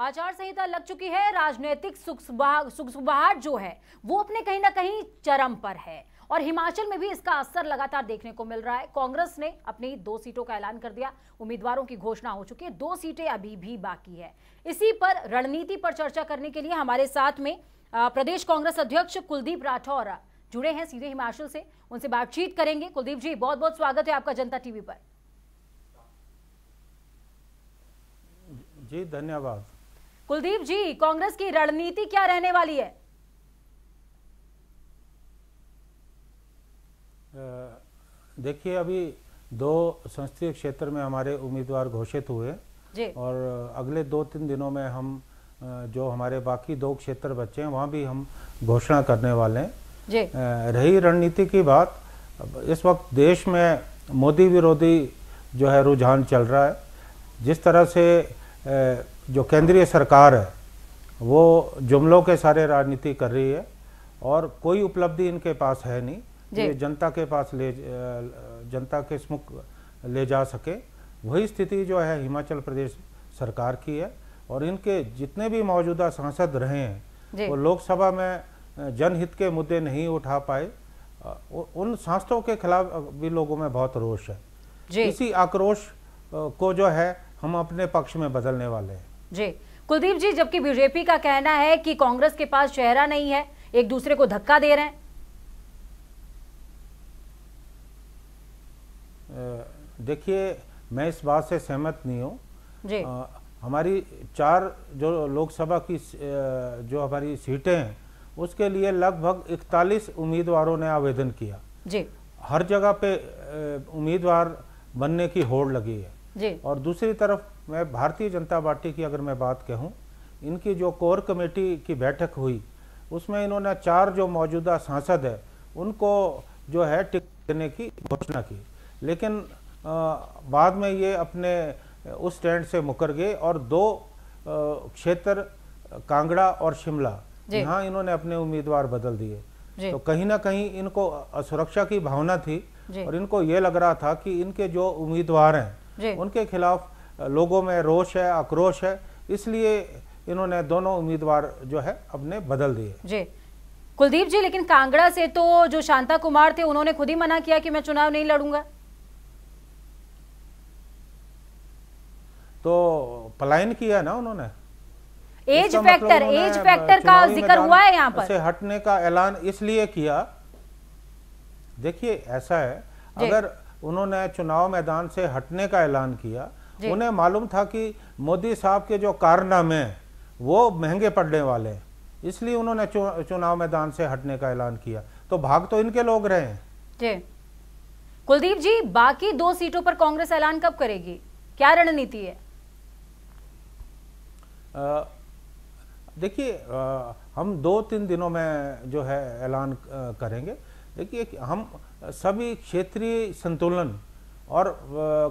आचार संहिता लग चुकी है राजनीतिक सुखसुबहार जो है वो अपने कहीं ना कहीं चरम पर है और हिमाचल में भी इसका असर लगातार देखने को मिल रहा है कांग्रेस ने अपनी दो सीटों का ऐलान कर दिया उम्मीदवारों की घोषणा हो चुकी है दो सीटें अभी भी बाकी है इसी पर रणनीति पर चर्चा करने के लिए हमारे साथ में प्रदेश कांग्रेस अध्यक्ष कुलदीप राठौर जुड़े हैं सीधे हिमाचल से उनसे बातचीत करेंगे कुलदीप जी बहुत बहुत स्वागत है आपका जनता टीवी पर जी धन्यवाद कुलदीप जी कांग्रेस की रणनीति क्या रहने वाली है देखिए अभी दो संसदीय क्षेत्र में हमारे उम्मीदवार घोषित हुए और अगले दो तीन दिनों में हम जो हमारे बाकी दो क्षेत्र बचे हैं वहाँ भी हम घोषणा करने वाले हैं रही रणनीति की बात इस वक्त देश में मोदी विरोधी जो है रुझान चल रहा है जिस तरह से जो केंद्रीय सरकार है वो जुमलों के सारे राजनीति कर रही है और कोई उपलब्धि इनके पास है नहीं ये जनता के पास ले जनता के स्मुख ले जा सके वही स्थिति जो है हिमाचल प्रदेश सरकार की है और इनके जितने भी मौजूदा सांसद रहे हैं वो लोकसभा में जनहित के मुद्दे नहीं उठा पाए उन सांसदों के खिलाफ भी लोगों में बहुत रोष है इसी आक्रोश को जो है हम अपने पक्ष में बदलने वाले हैं जी कुलदीप जी जबकि बीजेपी का कहना है कि कांग्रेस के पास चेहरा नहीं है एक दूसरे को धक्का दे रहे हैं देखिए मैं इस बात से सहमत नहीं हूँ हमारी चार जो लोकसभा की जो हमारी सीटें हैं उसके लिए लगभग 41 उम्मीदवारों ने आवेदन किया जी हर जगह पे उम्मीदवार बनने की होड़ लगी है जी और दूसरी तरफ मैं भारतीय जनता पार्टी की अगर मैं बात कहूँ इनकी जो कोर कमेटी की बैठक हुई उसमें इन्होंने चार जो मौजूदा सांसद है उनको जो है टिकट देने की घोषणा की लेकिन आ, बाद में ये अपने उस स्टैंड से मुकर गए और दो क्षेत्र कांगड़ा और शिमला यहाँ इन्होंने अपने उम्मीदवार बदल दिए तो कहीं ना कहीं इनको असुरक्षा की भावना थी और इनको ये लग रहा था कि इनके जो उम्मीदवार हैं उनके खिलाफ लोगों में रोष है आक्रोश है इसलिए इन्होंने दोनों उम्मीदवार जो है अपने बदल दिए जी कुलदीप जी लेकिन कांगड़ा से तो जो शांता कुमार थे उन्होंने खुद ही मना किया कि मैं चुनाव नहीं लड़ूंगा तो पलायन किया ना उन्होंने एज फैक्टर मतलब एज फैक्टर का जिक्र हुआ है यहाँ पर से हटने का ऐलान इसलिए किया देखिए ऐसा है अगर उन्होंने चुनाव मैदान से हटने का ऐलान किया उन्हें मालूम था कि मोदी साहब के जो कारनामे वो महंगे पड़ने वाले हैं इसलिए उन्होंने चुनाव मैदान से हटने का ऐलान किया तो भाग तो इनके लोग रहे हैं जी कुलदीप जी बाकी दो सीटों पर कांग्रेस ऐलान कब करेगी क्या रणनीति है देखिए हम दो तीन दिनों में जो है ऐलान करेंगे देखिए हम सभी क्षेत्रीय संतुलन और आ,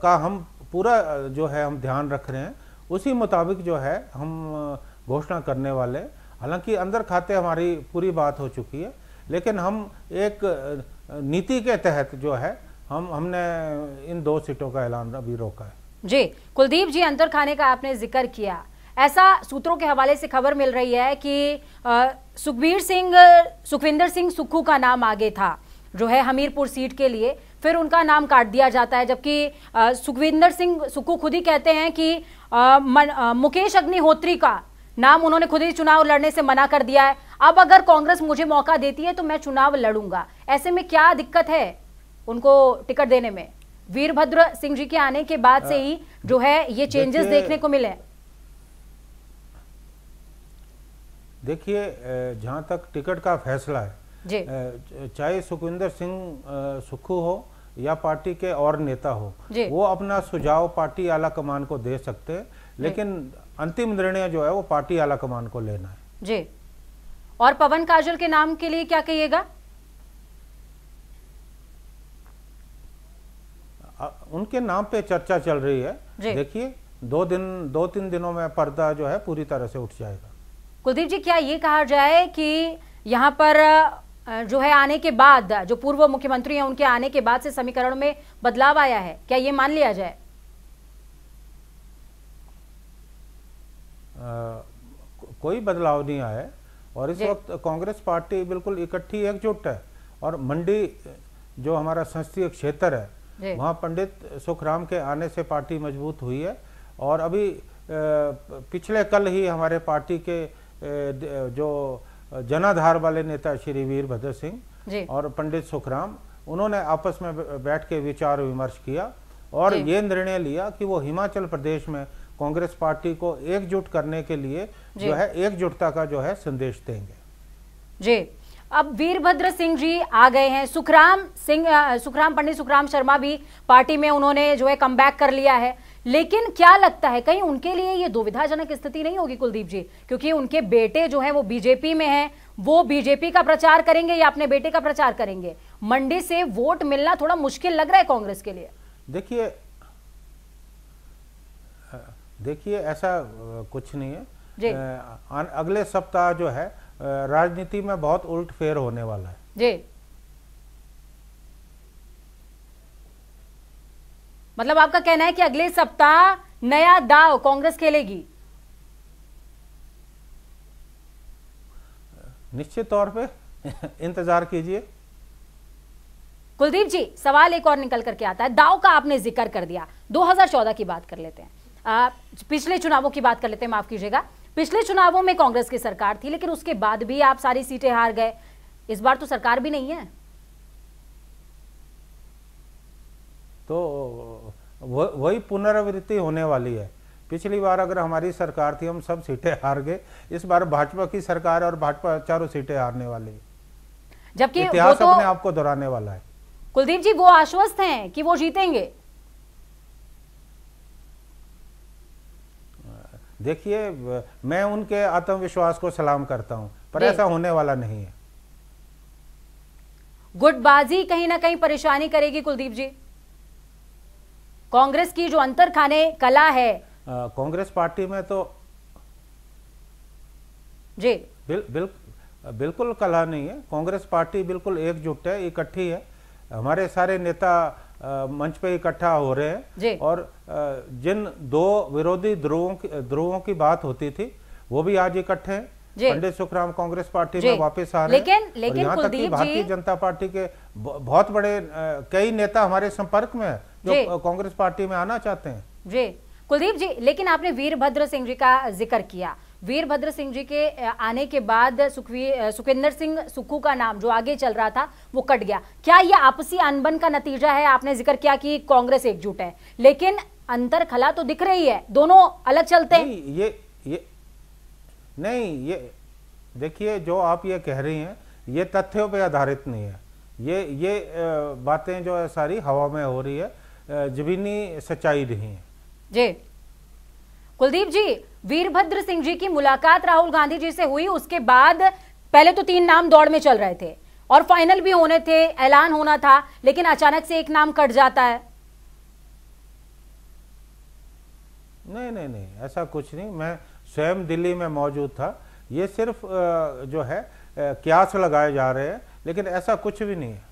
का हम पूरा जो है हम ध्यान रख रहे हैं उसी मुताबिक जो है हम घोषणा करने वाले हालांकि अंदर खाते हमारी पूरी बात हो चुकी है लेकिन हम एक नीति के तहत जो है हम हमने इन दो सीटों का ऐलान अभी रोका है जी कुलदीप जी अंतर खाने का आपने जिक्र किया ऐसा सूत्रों के हवाले से खबर मिल रही है कि सुखबीर सिंह सुखविंदर सिंह सुक्खू का नाम आगे था जो है हमीरपुर सीट के लिए फिर उनका नाम काट दिया जाता है जबकि सुखविंदर सिंह सुक्कू खुद ही कहते हैं कि आ, म, आ, मुकेश अग्निहोत्री का नाम उन्होंने खुद ही चुनाव लड़ने से मना कर दिया है अब अगर कांग्रेस मुझे मौका देती है तो मैं चुनाव लड़ूंगा ऐसे में क्या दिक्कत है उनको टिकट देने में वीरभद्र सिंह जी के आने के बाद से ही हाँ। जो है ये चेंजेस देखने को मिले देखिए जहां तक टिकट का फैसला है चाहे सुखविंदर सिंह सुखू हो या पार्टी के और नेता हो वो अपना सुझाव पार्टी आला कमान को दे सकते हैं लेकिन अंतिम निर्णय जो है वो पार्टी आला कमान को लेना है जी और पवन काजल के नाम के लिए क्या कहिएगा उनके नाम पे चर्चा चल रही है देखिए दो दिन दो तीन दिनों में पर्दा जो है पूरी तरह से उठ जाएगा कुलदीप जी क्या ये कहा जाए कि यहाँ पर जो है आने के बाद जो पूर्व मुख्यमंत्री हैं उनके आने के बाद से समीकरण में बदलाव आया है क्या ये मान लिया जाए आ, कोई बदलाव नहीं आया और इस वक्त कांग्रेस पार्टी बिल्कुल इकट्ठी एकजुट है और मंडी जो हमारा संसदीय क्षेत्र है वहाँ पंडित सुखराम के आने से पार्टी मजबूत हुई है और अभी पिछले कल ही हमारे पार्टी के जो जनाधार वाले नेता श्री वीरभद्र सिंह और पंडित सुखराम उन्होंने आपस में बैठ के विचार विमर्श किया और ये निर्णय लिया कि वो हिमाचल प्रदेश में कांग्रेस पार्टी को एकजुट करने के लिए जो है एकजुटता का जो है संदेश देंगे जी अब वीरभद्र सिंह जी आ गए हैं सुखराम सिंह सुखराम पंडित सुखराम शर्मा भी पार्टी में उन्होंने जो है कम कर लिया है लेकिन क्या लगता है कहीं उनके लिए ये दुविधाजनक स्थिति नहीं होगी कुलदीप जी क्योंकि उनके बेटे जो है वो बीजेपी में है वो बीजेपी का प्रचार करेंगे या अपने बेटे का प्रचार करेंगे मंडी से वोट मिलना थोड़ा मुश्किल लग रहा है कांग्रेस के लिए देखिए देखिए ऐसा कुछ नहीं है अगले सप्ताह जो है राजनीति में बहुत उल्ट फेर होने वाला है जी मतलब आपका कहना है कि अगले सप्ताह नया दाव कांग्रेस खेलेगी निश्चित तौर पे इंतजार कीजिए कुलदीप जी सवाल एक और निकल करके आता है दाव का आपने जिक्र कर दिया 2014 की बात कर लेते हैं आ, पिछले चुनावों की बात कर लेते हैं माफ कीजिएगा पिछले चुनावों में कांग्रेस की सरकार थी लेकिन उसके बाद भी आप सारी सीटें हार गए इस बार तो सरकार भी नहीं है तो वही पुनरावृत्ति होने वाली है पिछली बार अगर हमारी सरकार थी हम सब सीटें हार गए इस बार भाजपा की सरकार और भाजपा चारों सीटें हारने वाली जबकि इतिहास तो अपने आप को दोहराने वाला है कुलदीप जी वो आश्वस्त हैं कि वो जीतेंगे देखिए मैं उनके आत्मविश्वास को सलाम करता हूं पर ऐसा होने वाला नहीं है गुटबाजी कहीं ना कहीं परेशानी करेगी कुलदीप जी कांग्रेस की जो अंतर खाने कला है कांग्रेस पार्टी में तो जी बिल, बिल, बिल्कुल कला नहीं है कांग्रेस पार्टी बिल्कुल एकजुट है इकट्ठी है हमारे सारे नेता आ, मंच पे इकट्ठा हो रहे हैं और आ, जिन दो विरोधी ध्रुवों की ध्रुवों की बात होती थी वो भी आज इकट्ठे हैं पंडित सुखराम कांग्रेस पार्टी में वापस आ रहे लेकिन लेकिन यहाँ तक भारतीय जनता पार्टी के बहुत बड़े कई नेता हमारे संपर्क में है जो कांग्रेस पार्टी में आना चाहते हैं जी कुलदीप जी लेकिन आपने वीरभद्र सिंह जी का जिक्र किया वीरभद्र सिंह जी के आने के बाद सुखविंदर सिंह सुखू का नाम जो आगे चल रहा था वो कट गया क्या ये आपसी अनबन का नतीजा है आपने जिक्र किया कि कांग्रेस एकजुट है लेकिन अंतर खला तो दिख रही है दोनों अलग चलते हैं ये ये नहीं ये देखिए जो आप ये कह रही हैं ये तथ्यों पर आधारित नहीं है ये ये बातें जो है सारी हवा में हो रही है जबीनी सच्चाई रही है जी कुलदीप जी वीरभद्र सिंह जी की मुलाकात राहुल गांधी जी से हुई उसके बाद पहले तो तीन नाम दौड़ में चल रहे थे और फाइनल भी होने थे ऐलान होना था लेकिन अचानक से एक नाम कट जाता है नहीं नहीं नहीं ऐसा कुछ नहीं मैं स्वयं दिल्ली में मौजूद था ये सिर्फ जो है क्यास लगाए जा रहे हैं लेकिन ऐसा कुछ भी नहीं है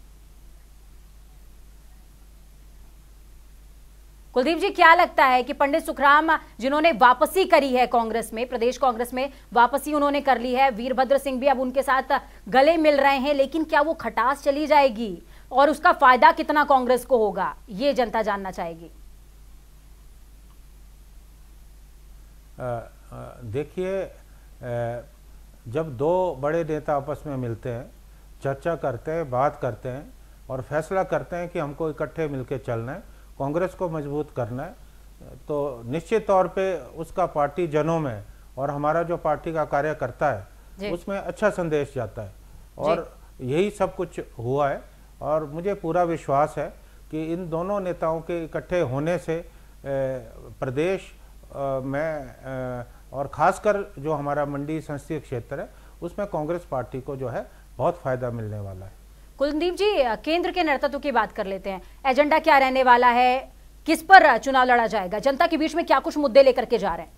कुलदीप जी क्या लगता है कि पंडित सुखराम जिन्होंने वापसी करी है कांग्रेस में प्रदेश कांग्रेस में वापसी उन्होंने कर ली है वीरभद्र सिंह भी अब उनके साथ गले मिल रहे हैं लेकिन क्या वो खटास चली जाएगी और उसका फायदा कितना कांग्रेस को होगा ये जनता जानना चाहेगी देखिए जब दो बड़े नेता आपस में मिलते हैं चर्चा करते हैं बात करते हैं और फैसला करते हैं कि हमको इकट्ठे मिलकर चलना है कांग्रेस को मजबूत करना है तो निश्चित तौर पे उसका पार्टी जनों में और हमारा जो पार्टी का कार्यकर्ता है उसमें अच्छा संदेश जाता है और यही सब कुछ हुआ है और मुझे पूरा विश्वास है कि इन दोनों नेताओं के इकट्ठे होने से प्रदेश में और खासकर जो हमारा मंडी संसदीय क्षेत्र है उसमें कांग्रेस पार्टी को जो है बहुत फ़ायदा मिलने वाला है कुलदीप जी केंद्र के नेतृत्व की बात कर लेते हैं एजेंडा क्या रहने वाला है किस पर चुनाव लड़ा जाएगा जनता के बीच में क्या कुछ मुद्दे लेकर के जा रहे हैं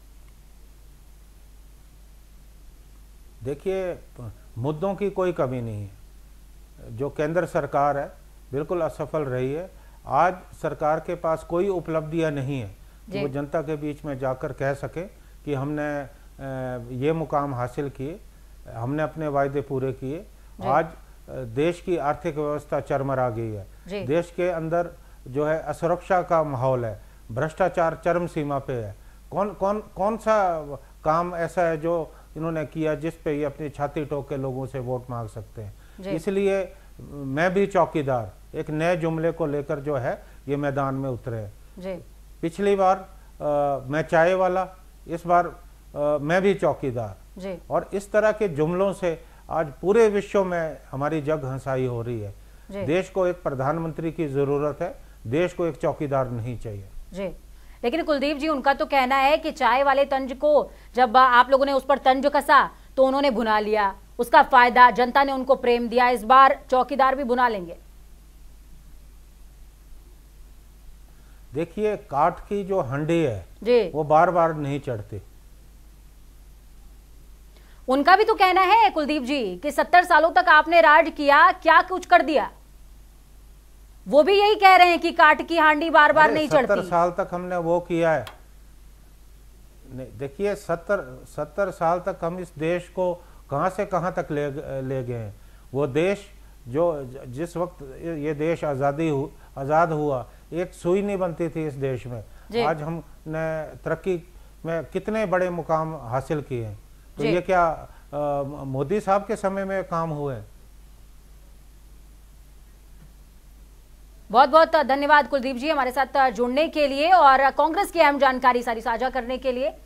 देखिए मुद्दों की कोई कमी नहीं है जो केंद्र सरकार है बिल्कुल असफल रही है आज सरकार के पास कोई उपलब्धियां नहीं है कि वो जनता के बीच में जाकर कह सके कि हमने ये मुकाम हासिल किए हमने अपने वायदे पूरे किए आज देश की आर्थिक व्यवस्था चरमरा गई है देश के अंदर जो है असुरक्षा का माहौल है भ्रष्टाचार चरम सीमा पे है कौन कौन कौन सा काम ऐसा है जो इन्होंने किया जिस पे ये अपनी छाती टोक के लोगों से वोट मांग सकते हैं इसलिए मैं भी चौकीदार एक नए जुमले को लेकर जो है ये मैदान में उतरे हैं पिछली बार आ, मैं चाय वाला इस बार आ, मैं भी चौकीदार और इस तरह के जुमलों से आज पूरे विश्व में हमारी जग हंसाई हो रही है देश को एक प्रधानमंत्री की जरूरत है देश को एक चौकीदार नहीं चाहिए जी लेकिन कुलदीप जी उनका तो कहना है कि चाय वाले तंज को जब आप लोगों ने उस पर तंज कसा तो उन्होंने भुना लिया उसका फायदा जनता ने उनको प्रेम दिया इस बार चौकीदार भी भुना लेंगे देखिए काठ की जो हंडी है जी वो बार बार नहीं चढ़ती उनका भी तो कहना है कुलदीप जी कि सत्तर सालों तक आपने राज किया क्या कुछ कर दिया वो भी यही कह रहे हैं कि काट की हांडी बार बार नहीं चढ़ती सत्तर साल तक हमने वो किया है देखिए सत्तर सत्तर साल तक हम इस देश को कहां से कहां तक ले ले गए हैं वो देश जो जिस वक्त ये देश आज़ादी हु, आज़ाद हुआ एक सुई नहीं बनती थी इस देश में आज हमने तरक्की में कितने बड़े मुकाम हासिल किए हैं तो ये क्या मोदी साहब के समय में काम हुए बहुत बहुत धन्यवाद कुलदीप जी हमारे साथ जुड़ने के लिए और कांग्रेस की अहम जानकारी सारी साझा करने के लिए